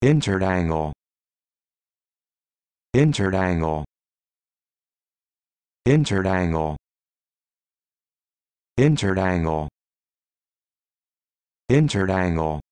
Injured angle. Injured angle. Injured angle. Injured angle. Injured angle.